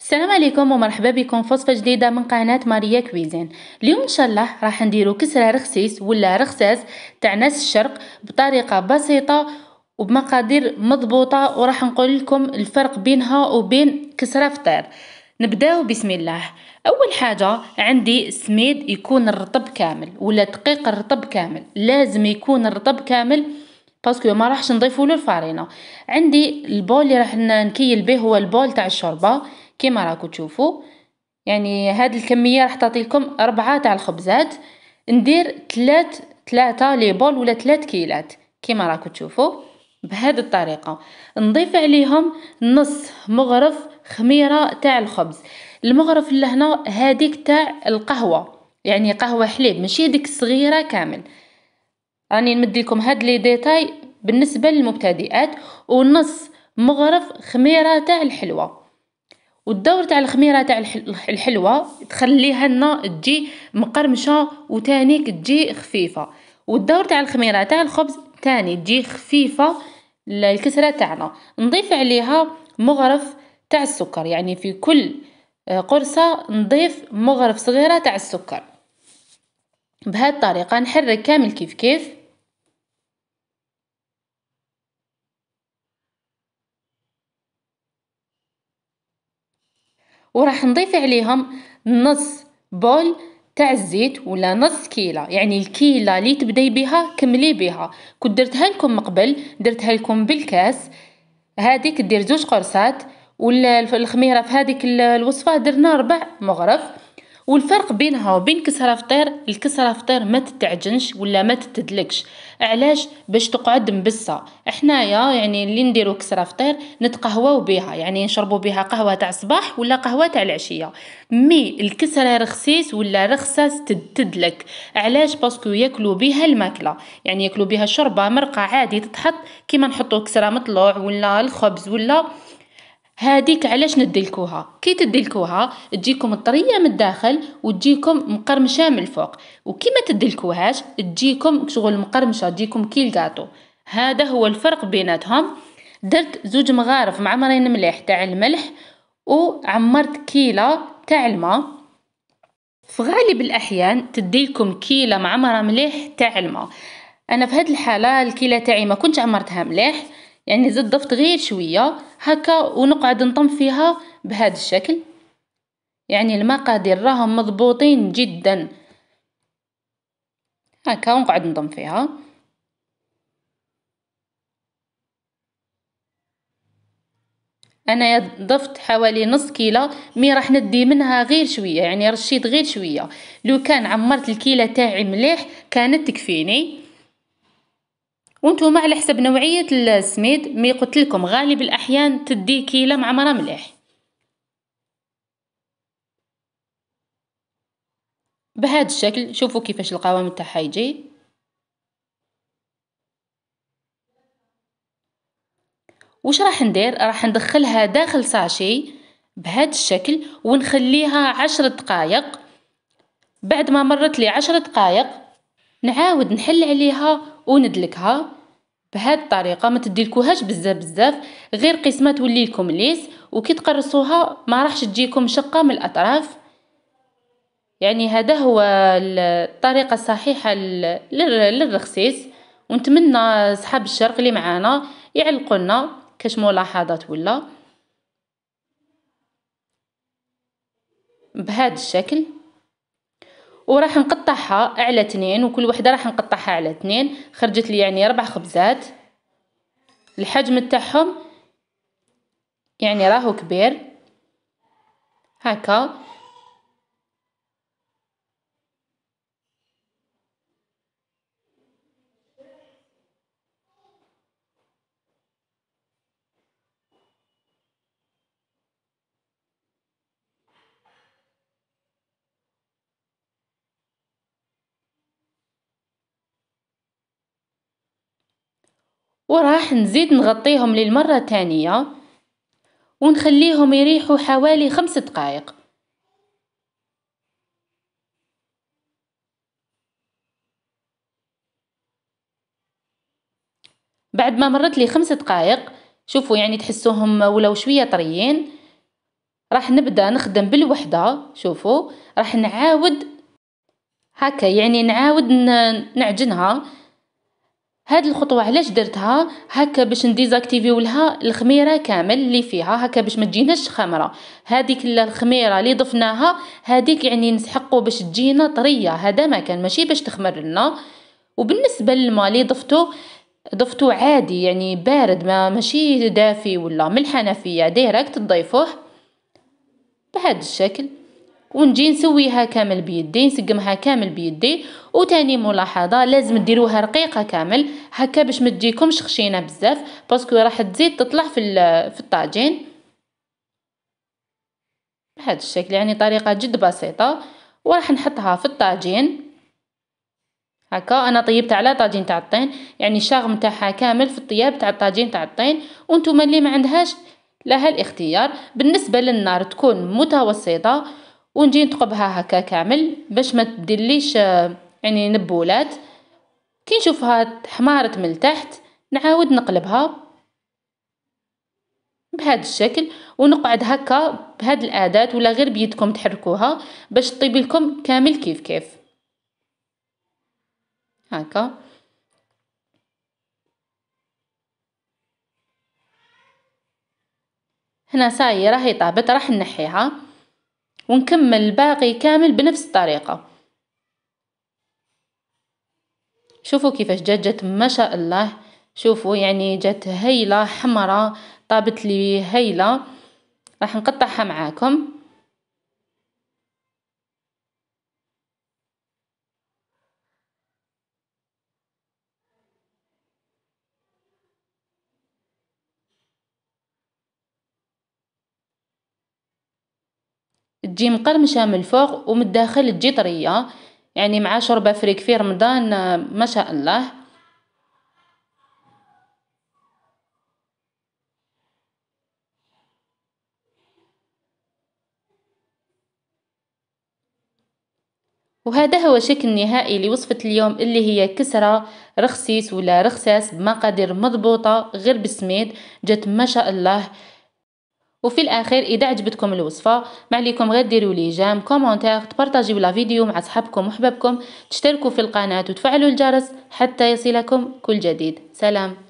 السلام عليكم ومرحبا بكم في وصفه جديده من قناه ماريا كويزين اليوم ان شاء الله راح نديرو كسره رخسيس ولا رخساس تاع ناس الشرق بطريقه بسيطه وبمقادير مضبوطه وراح نقول لكم الفرق بينها وبين كسره فطير نبداو بسم الله اول حاجه عندي سميد يكون رطب كامل ولا دقيق الرطب كامل لازم يكون رطب كامل باسكو ما راحش نضيفوا له الفارينه عندي البول اللي راح نكيل به هو البول تاع الشوربه كيما راكو تشوفوا يعني هاد الكميه راح تعطي لكم أربعة تاع الخبزات ندير تلات تلاتة لي بول ولا تلات كيلات كيما راكو تشوفوا بهذه الطريقه نضيف عليهم نص مغرف خميره تاع الخبز المغرف اللي هنا هذيك تاع القهوه يعني قهوه حليب ماشي هاديك الصغيره كامل راني نمد لكم هاد لي ديتاي بالنسبه للمبتدئات ونص مغرف خميره تاع الحلوه والدور تاع الخميره تاع الحلوه تخليها لنا تجي مقرمشه وتانيك تجي خفيفه والدور تاع الخميره تاع الخبز تاني تجي خفيفه الكسره تاعنا نضيف عليها مغرف تاع السكر يعني في كل آه، قرصه نضيف مغرف صغيره تاع السكر بهذه الطريقه نحرك كامل كيف كيف وراح نضيف عليهم نص بول تاع الزيت ولا نص كيلة يعني الكيلة اللي تبداي بها كملي بها كنت درتها لكم مقبل قبل درتها لكم بالكاس هذيك دير زوج قرصات والخميره في هذيك الوصفه درنا ربع مغرف والفرق بينها وبين كسره فطير الكسره فطير ما تتعجنش ولا ما تتدلكش علاش باش تقعد مبسه حنايا يعني اللي نديرو كسره فطير نتقهواو بها يعني نشربو بها قهوه تاع الصباح ولا قهوه تاع العشيه مي الكسره رخصيس ولا رخصاس تدلك علاش باسكو ياكلوا بها الماكله يعني ياكلوا بها الشوربه مرقه عادي تتحط كيما نحطو كسره مطلوع ولا الخبز ولا هذيك علاش ندلكوها كي تدلكوها تجيكم طريه من الداخل وتجيكم مقرمشه من الفوق وكي ما تدلكوهاش تجيكم شغل مقرمشه تجيكم كي الكاطو هذا هو الفرق بيناتهم درت زوج مغارف معمرين مليح تاع الملح وعمرت كيله تاع الماء في غالب الاحيان تديلكم كيله معمره مليح تاع الماء انا في هذه الحاله الكيله تاعي ما كنتش عمرتها مليح يعني زد ضفت غير شوية هكا ونقعد نطم فيها بهذا الشكل يعني المقادير راهم مضبوطين جدا هكا ونقعد نضم فيها انا ضفت حوالي نص كيلو مي راح ندي منها غير شويه يعني رشيت غير شويه لو كان عمرت الكيلة تاعي مليح كانت تكفيني وانتم على حسب نوعية السميد مي قلت لكم غالب الأحيان تدي كيلة مرة مليح بهذا الشكل شوفوا كيفاش القوام تاعها يجي وش راح ندير راح ندخلها داخل ساشي بهذا الشكل ونخليها عشر دقائق بعد ما مرت لي عشر دقائق نعاود نحل عليها وندلكها بهاد الطريقه ما تديلكوهاش بزاف بزاف غير قسمه تولي لكم ليس وكي تقرصوها ما راحش تجيكم شقه من الاطراف يعني هذا هو الطريقه الصحيحه للرخصيص ونتمنى صحاب الشرق اللي معانا يعلقوا لنا كاش ملاحظات ولا بهذا الشكل وراح نقطعها على اثنين وكل وحده راح نقطعها على اثنين خرجت لي يعني ربع خبزات الحجم تاعهم يعني راهو كبير هكا وراح نزيد نغطيهم للمرة الثانية ونخليهم يريحوا حوالي خمس دقائق بعد ما مرت لي خمس دقائق شوفوا يعني تحسوهم ولو شويه طريين راح نبدا نخدم بالوحده شوفوا راح نعاود هكا يعني نعاود نعجنها هاد الخطوه علاش درتها هكا باش نديزاكتيفيو لها الخميره كامل اللي فيها هكا باش ما تجيناش خمره هذيك الخميره اللي ضفناها هذيك يعني نسحقو باش تجينا طريه هذا ما كان ماشي باش تخمر لنا وبالنسبه للماء اللي ضفتو ضفتو عادي يعني بارد ما ماشي دافي ولا من الحنفيه ديريكت تضيفوه بهذا الشكل ونجي نسويها كامل بيدي نسقمها كامل بيدي وتاني ملاحظه لازم ديروها رقيقه كامل هكا باش ما تجيكمش خشينه بزاف باسكو راح تزيد تطلع في في الطاجين بهذا الشكل يعني طريقه جد بسيطه وراح نحطها في الطاجين هكا انا طيبت على طاجين تاع الطين يعني الشاغم تاعها كامل في الطياب تاع الطاجين تاع الطين وانتم اللي ما عندهاش لها الاختيار بالنسبه للنار تكون متوسطه ونجي نثقبها هكا كامل باش ما تديرليش آه، يعني نبولات كي نشوفها حمارت من التحت نعاود نقلبها بهذا الشكل ونقعد هكا بهاد الاداه ولا غير بيدكم تحركوها باش تطيب لكم كامل كيف كيف هكا هنا صايره راهي طابت راح نحيها ونكمل الباقي كامل بنفس الطريقة شوفوا كيفاش جات جات ما شاء الله شوفوا يعني جات هايلة حمراء طابت لي هايلة راح نقطعها معاكم تجي مقرمشة من الفوق ومن الداخل تجي طرية يعني مع شوربة فريك في رمضان ما شاء الله وهذا هو شكل نهائي لوصفة اليوم اللي هي كسرة رخسيس ولا رخساس بمقادير مضبوطة غير بسميد جت ما شاء الله وفي الاخير اذا عجبتكم الوصفه ما عليكم غير ديروا لي جام كومونتير تبارطاجيو لا فيديو مع صحابكم وحبابكم تشتركوا في القناه وتفعلوا الجرس حتى يصلكم كل جديد سلام